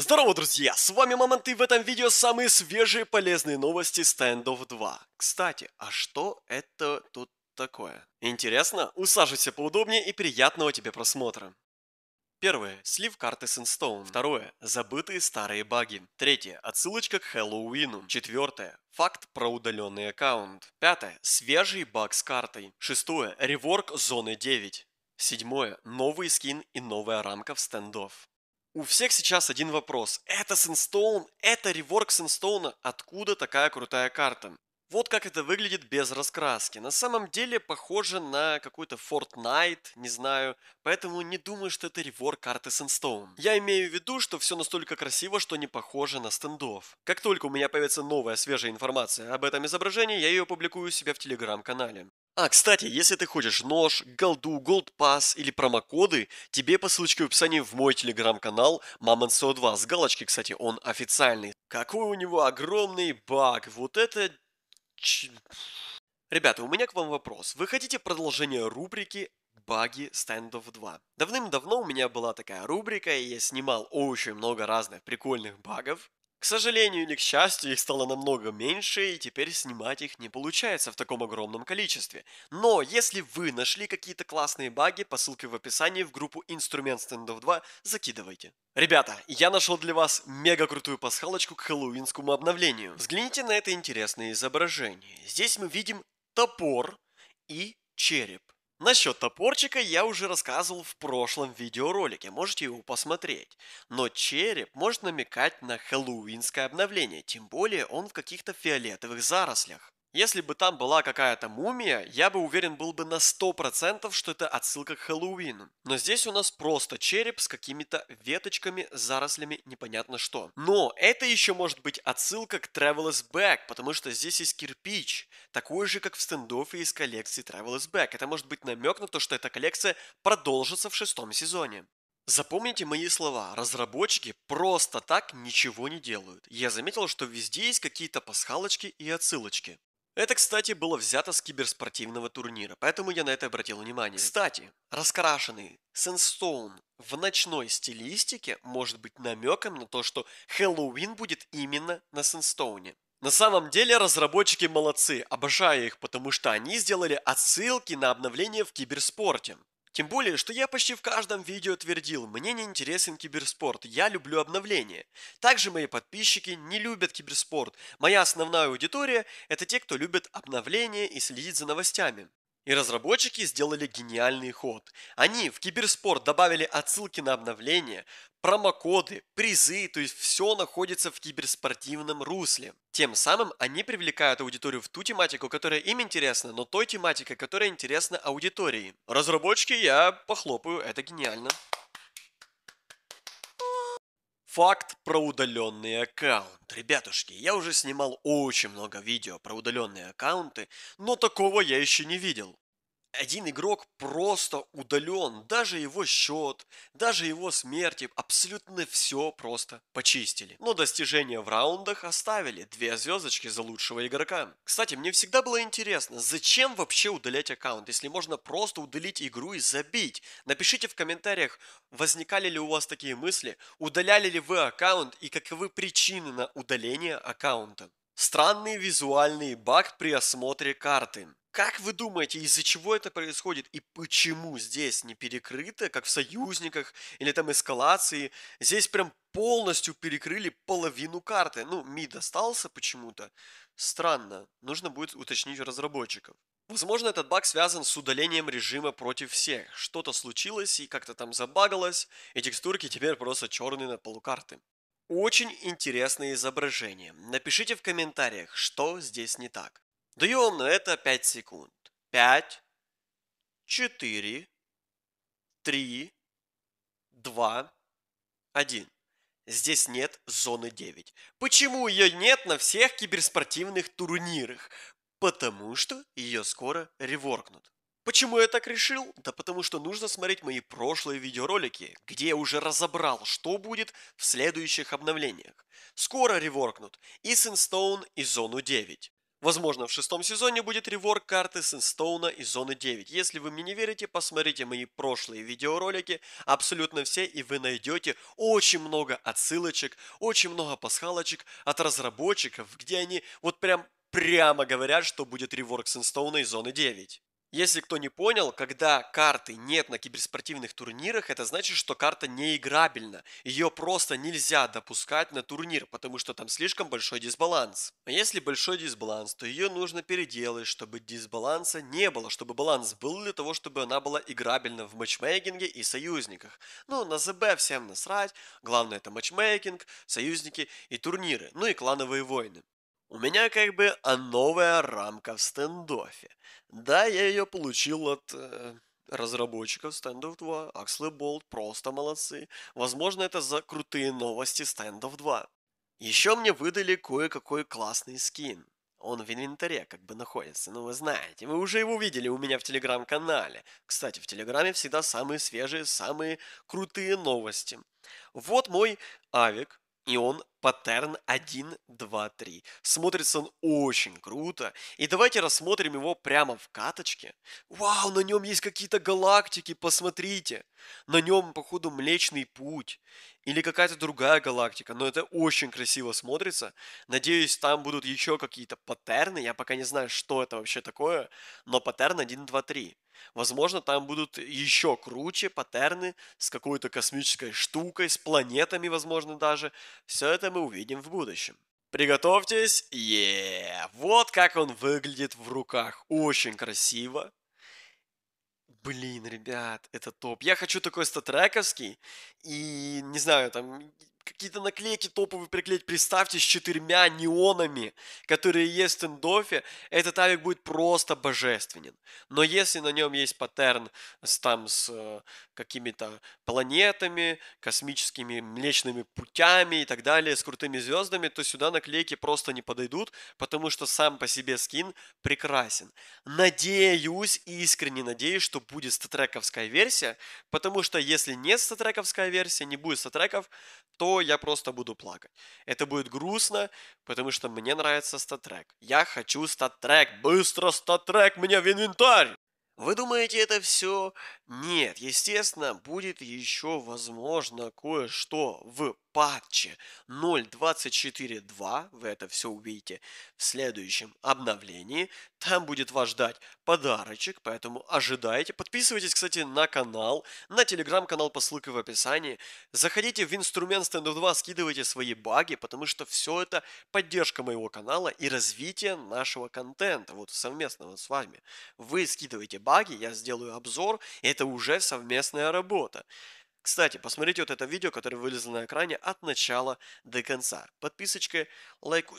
Здорово, друзья! С вами Момент и в этом видео самые свежие полезные новости Standoff 2. Кстати, а что это тут такое? Интересно? Усаживайся поудобнее и приятного тебе просмотра. Первое. Слив карты Sandstone. Второе. Забытые старые баги. Третье. Отсылочка к Хэллоуину. Четвертое. Факт про удаленный аккаунт. Пятое. Свежий баг с картой. Шестое. Реворк зоны 9. Седьмое. Новый скин и новая рамка в стендов. У всех сейчас один вопрос. Это Синстоун, это реворк Синстоуна? откуда такая крутая карта? Вот как это выглядит без раскраски. На самом деле похоже на какой-то Fortnite, не знаю. Поэтому не думаю, что это ревор карты Sandstone. Я имею в виду, что все настолько красиво, что не похоже на стендов. Как только у меня появится новая свежая информация об этом изображении, я ее публикую у себя в телеграм-канале. А, кстати, если ты хочешь нож, голду, gold pass или промокоды, тебе по ссылочке в описании в мой телеграм-канал Maman102 с галочки, кстати, он официальный. Какой у него огромный баг, вот это... Ч... Ребята, у меня к вам вопрос. Вы хотите продолжение рубрики баги стендов 2. Давным-давно у меня была такая рубрика, и я снимал очень много разных прикольных багов. К сожалению или к счастью, их стало намного меньше, и теперь снимать их не получается в таком огромном количестве. Но если вы нашли какие-то классные баги, по ссылке в описании в группу «Инструмент стендов 2» закидывайте. Ребята, я нашел для вас мега крутую пасхалочку к хэллоуинскому обновлению. Взгляните на это интересное изображение. Здесь мы видим топор и череп. Насчет топорчика я уже рассказывал в прошлом видеоролике, можете его посмотреть. Но череп может намекать на хэллоуинское обновление, тем более он в каких-то фиолетовых зарослях. Если бы там была какая-то мумия, я бы уверен был бы на 100%, что это отсылка к Хэллоуину. Но здесь у нас просто череп с какими-то веточками, зарослями, непонятно что. Но это еще может быть отсылка к Travel is Back, потому что здесь есть кирпич, такой же, как в стендофе из коллекции Travel is Back. Это может быть намек на то, что эта коллекция продолжится в шестом сезоне. Запомните мои слова, разработчики просто так ничего не делают. Я заметил, что везде есть какие-то пасхалочки и отсылочки. Это, кстати, было взято с киберспортивного турнира, поэтому я на это обратил внимание. Кстати, раскрашенный Сенстоун в ночной стилистике может быть намеком на то, что Хэллоуин будет именно на Сенстоуне. На самом деле разработчики молодцы, обожаю их, потому что они сделали отсылки на обновления в киберспорте. Тем более, что я почти в каждом видео твердил, мне не интересен киберспорт, я люблю обновления. Также мои подписчики не любят киберспорт. Моя основная аудитория – это те, кто любит обновления и следит за новостями. И разработчики сделали гениальный ход. Они в киберспорт добавили отсылки на обновления, промокоды, призы, то есть все находится в киберспортивном русле. Тем самым они привлекают аудиторию в ту тематику, которая им интересна, но той тематикой, которая интересна аудитории. Разработчики, я похлопаю, это гениально. Факт про удаленный аккаунт. Ребятушки, я уже снимал очень много видео про удаленные аккаунты, но такого я еще не видел один игрок просто удален, даже его счет, даже его смерти, абсолютно все просто почистили. Но достижения в раундах оставили, две звездочки за лучшего игрока. Кстати, мне всегда было интересно, зачем вообще удалять аккаунт, если можно просто удалить игру и забить? Напишите в комментариях, возникали ли у вас такие мысли, удаляли ли вы аккаунт и каковы причины на удаление аккаунта. Странный визуальный баг при осмотре карты. Как вы думаете, из-за чего это происходит и почему здесь не перекрыто, как в союзниках или там эскалации? Здесь прям полностью перекрыли половину карты. Ну, мид остался почему-то. Странно. Нужно будет уточнить разработчиков. Возможно, этот баг связан с удалением режима против всех. Что-то случилось и как-то там забагалось, и текстурки теперь просто черные на полукарты. Очень интересное изображение. Напишите в комментариях, что здесь не так. Даю вам на это 5 секунд. 5, 4, 3, 2, 1. Здесь нет зоны 9. Почему ее нет на всех киберспортивных турнирах? Потому что ее скоро реворкнут. Почему я так решил? Да потому что нужно смотреть мои прошлые видеоролики, где я уже разобрал, что будет в следующих обновлениях. Скоро реворкнут и Синстоун, и Зону 9. Возможно, в шестом сезоне будет реворк карты Синстоуна и Зоны 9. Если вы мне не верите, посмотрите мои прошлые видеоролики, абсолютно все, и вы найдете очень много отсылочек, очень много пасхалочек от разработчиков, где они вот прям прямо говорят, что будет реворк Синстоуна и Зоны 9. Если кто не понял, когда карты нет на киберспортивных турнирах, это значит, что карта неиграбельна. Ее просто нельзя допускать на турнир, потому что там слишком большой дисбаланс. А если большой дисбаланс, то ее нужно переделать, чтобы дисбаланса не было, чтобы баланс был для того, чтобы она была играбельна в матчмейкинге и союзниках. Ну, на ЗБ всем насрать, главное это матчмейкинг, союзники и турниры, ну и клановые войны. У меня как бы а, новая рамка в стендофе. Да, я ее получил от э, разработчиков стендов 2. Axley Болт просто молодцы. Возможно, это за крутые новости стендов 2. Еще мне выдали кое-какой классный скин. Он в инвентаре как бы находится, ну вы знаете. Вы уже его видели у меня в телеграм-канале. Кстати, в телеграме всегда самые свежие, самые крутые новости. Вот мой авик, и он паттерн 1, 2, 3. Смотрится он очень круто. И давайте рассмотрим его прямо в каточке. Вау, на нем есть какие-то галактики, посмотрите. На нем, походу, Млечный Путь. Или какая-то другая галактика. Но это очень красиво смотрится. Надеюсь, там будут еще какие-то паттерны. Я пока не знаю, что это вообще такое. Но паттерн 1, 2, 3. Возможно, там будут еще круче паттерны с какой-то космической штукой, с планетами, возможно, даже. Все это это мы увидим в будущем. Приготовьтесь. Еее. Вот как он выглядит в руках. Очень красиво. Блин, ребят, это топ. Я хочу такой статрековский. И, не знаю, там, какие-то наклейки топовые приклеить, представьте, с четырьмя неонами, которые есть в стендофе, этот авик будет просто божественен. Но если на нем есть паттерн с, там, с э, какими-то планетами, космическими млечными путями и так далее, с крутыми звездами, то сюда наклейки просто не подойдут, потому что сам по себе скин прекрасен. Надеюсь, искренне надеюсь, что будет статрековская версия, потому что если не статрековская версия, не будет статреков, то я просто буду плакать. Это будет грустно, потому что мне нравится статрек. Я хочу статрек, быстро статрек мне в инвентарь! Вы думаете, это все нет, естественно, будет еще возможно кое-что в патче 0.24.2, вы это все увидите в следующем обновлении. Там будет вас ждать подарочек, поэтому ожидайте. Подписывайтесь, кстати, на канал, на телеграм-канал по ссылке в описании. Заходите в инструмент стендов 2, скидывайте свои баги, потому что все это поддержка моего канала и развитие нашего контента, вот совместного с вами. Вы скидываете баги, я сделаю обзор, и это уже совместная работа. Кстати, посмотрите вот это видео, которое вылезло на экране от начала до конца. Подписочка, лайк.